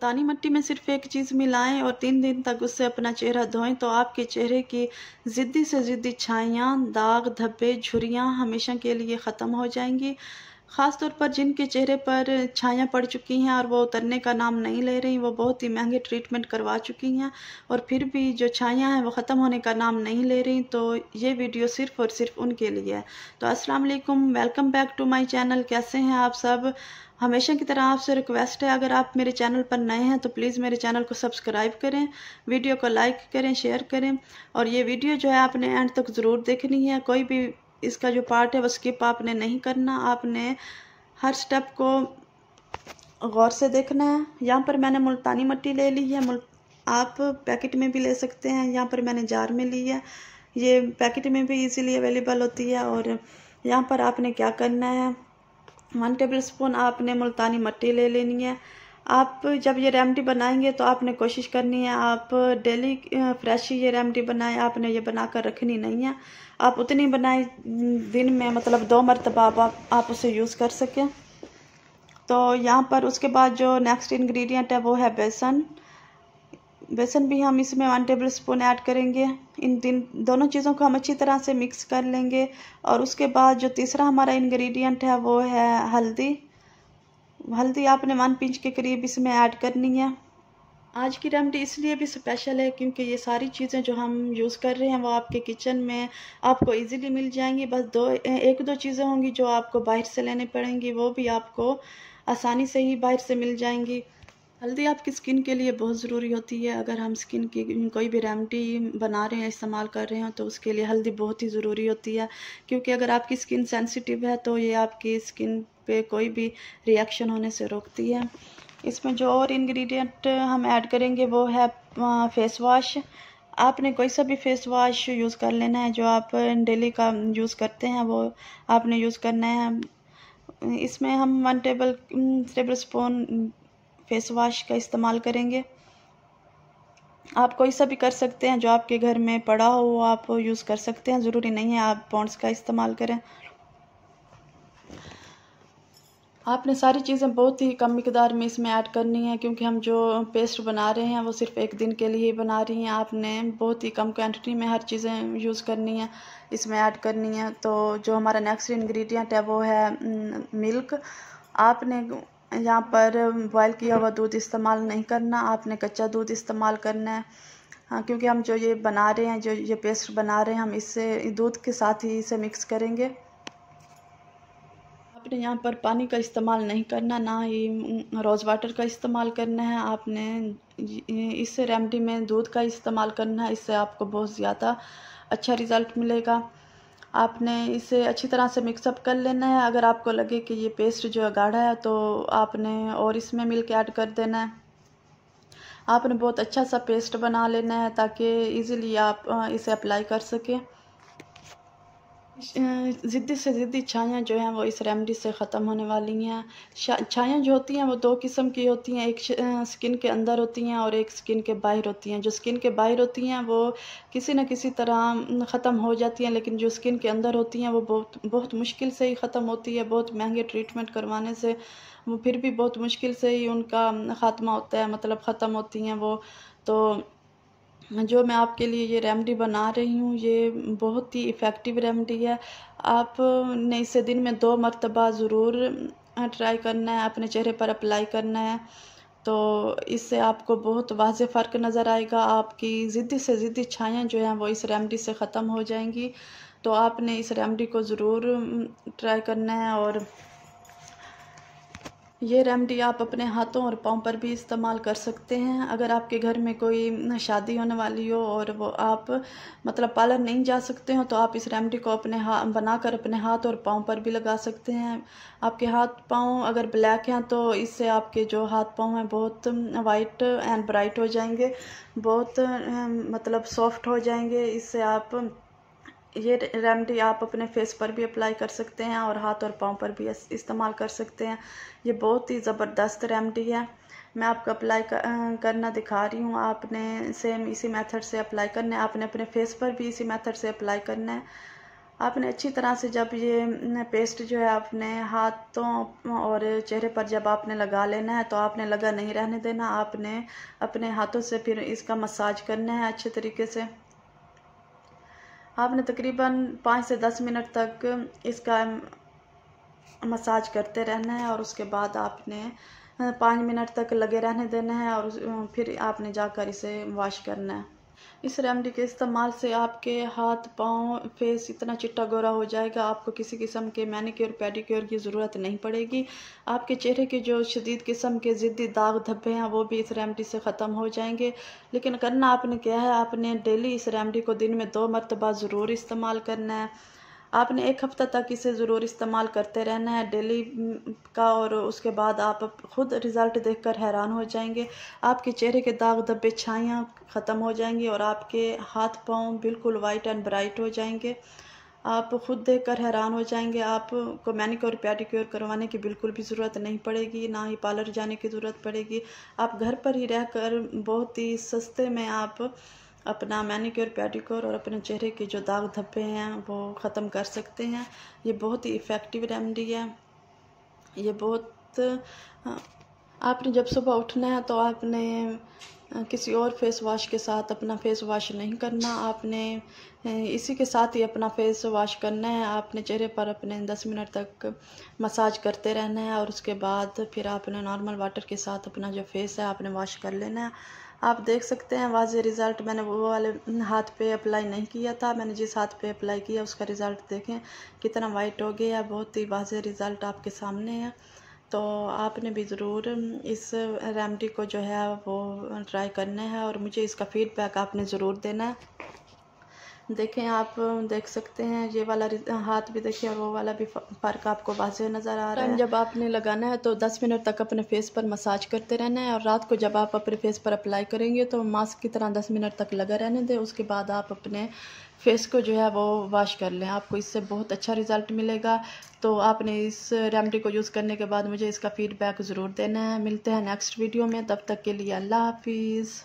मुल्तानी मिट्टी में सिर्फ एक चीज़ मिलाएं और तीन दिन तक उससे अपना चेहरा धोएं तो आपके चेहरे की ज़िद्दी से ज़िद्दी छाइयाँ दाग धब्बे झुरियाँ हमेशा के लिए ख़त्म हो जाएंगी ख़ास तौर पर जिनके चेहरे पर छाया पड़ चुकी हैं और वो उतरने का नाम नहीं ले रही वो बहुत ही महंगे ट्रीटमेंट करवा चुकी हैं और फिर भी जो छाया हैं वो ख़त्म होने का नाम नहीं ले रही तो ये वीडियो सिर्फ़ और सिर्फ उनके लिए है तो अस्सलाम वालेकुम welcome back to my channel कैसे हैं आप सब हमेशा की तरह आपसे रिक्वेस्ट है अगर आप मेरे चैनल पर नए हैं तो प्लीज़ मेरे चैनल को सब्सक्राइब करें वीडियो को लाइक करें शेयर करें और ये वीडियो जो है आपने एंड तक ज़रूर देखनी है कोई भी इसका जो पार्ट है वो स्किप आपने नहीं करना आपने हर स्टेप को गौर से देखना है यहाँ पर मैंने मुल्तानी मिट्टी ले ली है आप पैकेट में भी ले सकते हैं यहाँ पर मैंने जार में ली है ये पैकेट में भी इजीली अवेलेबल होती है और यहाँ पर आपने क्या करना है वन टेबल स्पून आपने मुल्तानी मिट्टी ले लेनी है आप जब ये रेमडी बनाएंगे तो आपने कोशिश करनी है आप डेली फ्रेश ये रेमडी बनाए आपने ये बना कर रखनी नहीं है आप उतनी बनाए दिन में मतलब दो मरतबा आप, आप उसे यूज़ कर सकें तो यहाँ पर उसके बाद जो नेक्स्ट इंग्रेडिएंट है वो है बेसन बेसन भी हम इसमें वन टेबल स्पून ऐड करेंगे इन दिन दोनों चीज़ों को हम अच्छी तरह से मिक्स कर लेंगे और उसके बाद जो तीसरा हमारा इंग्रेडिएंट है वो है हल्दी हल्दी आपने वन पिंच के करीब इसमें ऐड करनी है आज की रेमडी इसलिए भी स्पेशल है क्योंकि ये सारी चीज़ें जो हम यूज़ कर रहे हैं वो आपके किचन में आपको इजीली मिल जाएंगी बस दो एक दो चीज़ें होंगी जो आपको बाहर से लेने पड़ेंगी वो भी आपको आसानी से ही बाहर से मिल जाएंगी हल्दी आपकी स्किन के लिए बहुत ज़रूरी होती है अगर हम स्किन की कोई भी रेमडी बना रहे हैं इस्तेमाल कर रहे हो तो उसके लिए हल्दी बहुत ही ज़रूरी होती है क्योंकि अगर आपकी स्किन सेंसिटिव है तो ये आपकी स्किन पे कोई भी रिएक्शन होने से रोकती है इसमें जो और इंग्रेडिएंट हम ऐड करेंगे वो है फेस वाश आपने कोई सा भी फेस वाश यूज़ कर लेना है जो आप डेली का यूज़ करते हैं वो आपने यूज़ करना है इसमें हम one table tablespoon face wash का इस्तेमाल करेंगे आप कोई सा भी कर सकते हैं जो आपके घर में पड़ा हो वो आप यूज़ कर सकते हैं ज़रूरी नहीं है आप पॉन्ड्स का इस्तेमाल करें आपने सारी चीज़ें बहुत ही कम मकदार में इसमें ऐड करनी है क्योंकि हम जो पेस्ट बना रहे हैं वो सिर्फ एक दिन के लिए ही बना रही हैं आपने बहुत ही कम क्वान्टिटी में हर चीज़ें यूज़ करनी है इसमें ऐड करनी है तो जो हमारा नेक्स्ट इन्ग्रीडियंट है वो है मिल्क आपने यहाँ पर बॉयल किया हुआ दूध इस्तेमाल नहीं करना आपने कच्चा दूध इस्तेमाल करना है हाँ क्योंकि हम जो ये बना रहे हैं जो ये पेस्ट बना रहे हैं हम इससे दूध के साथ ही इसे मिक्स करेंगे आपने यहाँ पर पानी का इस्तेमाल नहीं करना ना ही रोज़ वाटर का इस्तेमाल करना है आपने इस रेमडी में दूध का इस्तेमाल करना है इससे आपको बहुत ज़्यादा अच्छा रिज़ल्ट मिलेगा आपने इसे अच्छी तरह से मिक्सअप कर लेना है अगर आपको लगे कि ये पेस्ट जो है गाढ़ा है तो आपने और इसमें के ऐड कर देना है आपने बहुत अच्छा सा पेस्ट बना लेना है ताकि इजीली आप इसे अप्लाई कर सकें ज़िद्दी से ज़िद्दी छाइयाँ जो हैं वो इस रेमडी से ख़त्म होने वाली हैं छाइयाँ जो होती हैं वो दो किस्म की होती हैं एक स्किन के अंदर होती हैं और एक स्किन के बाहर होती हैं जो स्किन के बाहर होती हैं वो किसी न किसी तरह ख़त्म हो जाती हैं लेकिन जो स्किन के अंदर होती हैं वो बहुत बहुत मुश्किल से ही ख़त्म होती है बहुत महंगे ट्रीटमेंट करवाने से वो फिर भी बहुत मुश्किल से ही उनका ख़ात्मा होता है मतलब ख़त्म होती हैं वो तो हाँ, जो मैं आपके लिए ये रेमडी बना रही हूँ ये बहुत ही इफ़ेक्टिव रेमडी है आपने इसे दिन में दो मरतबा ज़रूर ट्राई करना है अपने चेहरे पर अप्लाई करना है तो इससे आपको बहुत वाज फ़र्क नज़र आएगा आपकी ज़िद्दी से ज़िद्दी छायाँ जो हैं वो इस रेमडी से ख़त्म हो जाएंगी तो आपने इस रेमडी को ज़रूर ट्राई करना है और ये रेमडी आप अपने हाथों और पाँव पर भी इस्तेमाल कर सकते हैं अगर आपके घर में कोई शादी होने वाली हो और वो आप मतलब पार्लर नहीं जा सकते हो तो आप इस रेमडी को अपने हाथ बनाकर अपने हाथ और पाँव पर भी लगा सकते हैं आपके हाथ पाँव अगर ब्लैक हैं तो इससे आपके जो हाथ पाँव हैं बहुत वाइट एंड ब्राइट हो जाएंगे बहुत मतलब सॉफ्ट हो जाएंगे इससे आप ये रेमडी आप अपने फेस पर भी अप्लाई कर सकते हैं और हाथ और पाँव पर भी इस्तेमाल कर सकते हैं ये बहुत ही ज़बरदस्त रेमडी है मैं आपको अप्लाई करना दिखा रही हूँ आपने सेम इसी मेथड से अप्लाई करना है आपने अपने फेस पर भी इसी मेथड से अप्लाई करना है आपने अच्छी तरह से जब ये पेस्ट जो है आपने हाथों और चेहरे पर जब आपने लगा लेना है तो आपने लगा नहीं रहने देना आपने अपने हाथों से फिर इसका मसाज करना है अच्छे तरीके से आपने तकरीबन पाँच से दस मिनट तक इसका मसाज करते रहना है और उसके बाद आपने पाँच मिनट तक लगे रहने देना है और फिर आपने जाकर इसे वॉश करना है इस रेमडी के इस्तेमाल से आपके हाथ पाँव फेस इतना चिट्टा गोरा हो जाएगा आपको किसी किस्म के मैनिक्योर पेडिक्योर की ज़रूरत नहीं पड़ेगी आपके चेहरे के जो शदीद किस्म के ज़िद्दी दाग धब्बे हैं वो भी इस रेमडी से ख़त्म हो जाएंगे लेकिन करना आपने क्या है आपने डेली इस रेमडी को दिन में दो मरतबा ज़रूर इस्तेमाल करना है आपने एक हफ़्ता तक इसे ज़रूर इस्तेमाल करते रहना है डेली का और उसके बाद आप ख़ुद रिज़ल्ट देखकर हैरान हो जाएंगे आपके चेहरे के दाग धब्बे छाइयाँ ख़त्म हो जाएंगी और आपके हाथ पाँव बिल्कुल वाइट एंड ब्राइट हो जाएंगे आप ख़ुद देख कर हैरान हो जाएंगे आपको मैनिक्योर पैडिक्योर करवाने की बिल्कुल भी ज़रूरत नहीं पड़ेगी ना ही पार्लर जाने की ज़रूरत पड़ेगी आप घर पर ही रह कर बहुत ही सस्ते में आप अपना मैनिक्योर पेडिक्योर और अपने चेहरे के जो दाग धब्बे हैं वो ख़त्म कर सकते हैं ये बहुत ही इफ़ेक्टिव रेमडी है ये बहुत हाँ, आपने जब सुबह उठना है तो आपने हाँ, किसी और फेस वॉश के साथ अपना फेस वॉश नहीं करना आपने हाँ, इसी के साथ ही अपना फेस वॉश करना है आपने चेहरे पर अपने दस मिनट तक मसाज करते रहना है और उसके बाद फिर आपने नॉर्मल वाटर के साथ अपना जो फेस है आपने वॉश कर लेना है आप देख सकते हैं वाज रिज़ल्ट मैंने वो वाले हाथ पे अप्लाई नहीं किया था मैंने जिस हाथ पे अप्लाई किया उसका रिज़ल्ट देखें कितना वाइट हो गया बहुत ही वाज रिज़ल्ट आपके सामने है तो आपने भी ज़रूर इस रेमडी को जो है वो ट्राई करना है और मुझे इसका फीडबैक आपने ज़रूर देना है देखें आप देख सकते हैं ये वाला हाथ भी देखिए और वो वाला भी फ़र्क आपको वाजह नज़र आ रहा है जब आपने लगाना है तो 10 मिनट तक अपने फेस पर मसाज करते रहना है और रात को जब आप अपने फेस पर अप्लाई करेंगे तो मास्क की तरह 10 मिनट तक लगा रहने दें उसके बाद आप अपने फेस को जो है वो वॉश कर लें आपको इससे बहुत अच्छा रिज़ल्ट मिलेगा तो आपने इस रेमडी को यूज़ करने के बाद मुझे इसका फ़ीडबैक ज़रूर देना है मिलते हैं नेक्स्ट वीडियो में तब तक के लिए अल्लाह हाफिज़